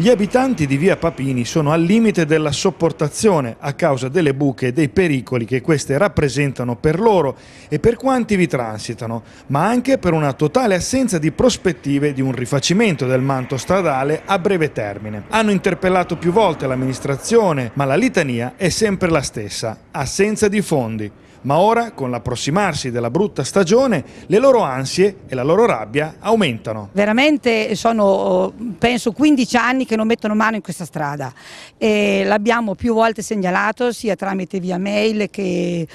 Gli abitanti di via Papini sono al limite della sopportazione a causa delle buche e dei pericoli che queste rappresentano per loro e per quanti vi transitano, ma anche per una totale assenza di prospettive di un rifacimento del manto stradale a breve termine. Hanno interpellato più volte l'amministrazione, ma la litania è sempre la stessa, assenza di fondi ma ora, con l'approssimarsi della brutta stagione, le loro ansie e la loro rabbia aumentano. Veramente sono, oh, penso, 15 anni che non mettono mano in questa strada. l'abbiamo più volte segnalato, sia tramite via mail che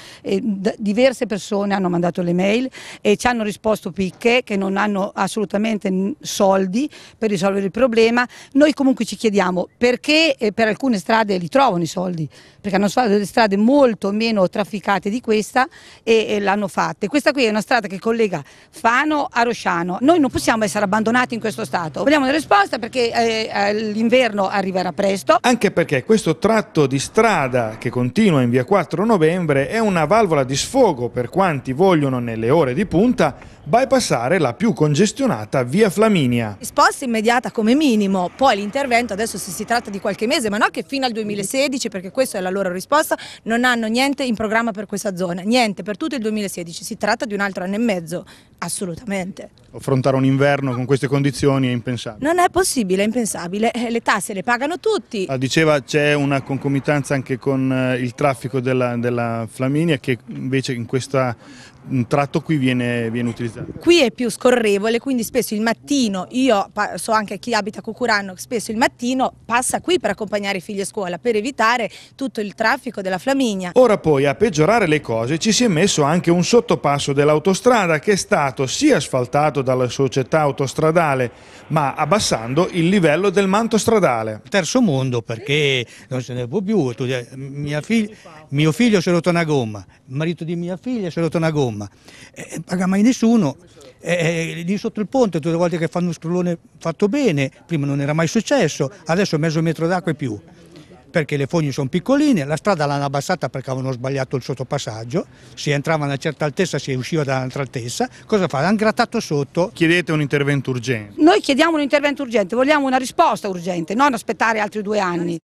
diverse persone hanno mandato le mail e ci hanno risposto picche che non hanno assolutamente soldi per risolvere il problema. Noi comunque ci chiediamo perché per alcune strade li trovano i soldi, perché hanno delle strade molto meno trafficate di queste questa e, e l'hanno fatta. Questa qui è una strada che collega Fano a Rosciano. Noi non possiamo essere abbandonati in questo stato. Vogliamo una risposta perché eh, eh l'inverno arriverà presto. Anche perché questo tratto di strada che continua in via 4 novembre è una valvola di sfogo per quanti vogliono nelle ore di punta bypassare la più congestionata via Flaminia. Risposta immediata come minimo, poi l'intervento adesso se si tratta di qualche mese, ma no che fino al 2016, perché questa è la loro risposta, non hanno niente in programma per questa zona zona, niente per tutto il 2016, si tratta di un altro anno e mezzo, assolutamente. Affrontare un inverno con queste condizioni è impensabile. Non è possibile, è impensabile, eh, le tasse le pagano tutti. Ah, diceva c'è una concomitanza anche con eh, il traffico della, della Flaminia che invece in questa un tratto qui viene, viene, utilizzato? Qui è più scorrevole, quindi spesso il mattino, io so anche chi abita a Cucuranno, spesso il mattino passa qui per accompagnare i figli a scuola, per evitare tutto il traffico della Flaminia. Ora poi a peggiorare le cose ci si è messo anche un sottopasso dell'autostrada che è stato sia asfaltato dalla società autostradale, ma abbassando il livello del manto stradale. Terzo mondo perché non se ne può più, eh, mio figlio si è rotto una gomma, il marito di mia figlia si è rotto una gomma, insomma, eh, eh, paga mai nessuno. Eh, eh, lì sotto il ponte, tutte le volte che fanno un scrollone fatto bene, prima non era mai successo, adesso mezzo metro d'acqua e più perché le fogne sono piccoline, la strada l'hanno abbassata perché avevano sbagliato il sottopassaggio, si entrava a una certa altezza, si usciva da un'altra altezza, cosa fa? L'hanno grattato sotto. Chiedete un intervento urgente. Noi chiediamo un intervento urgente, vogliamo una risposta urgente, non aspettare altri due anni.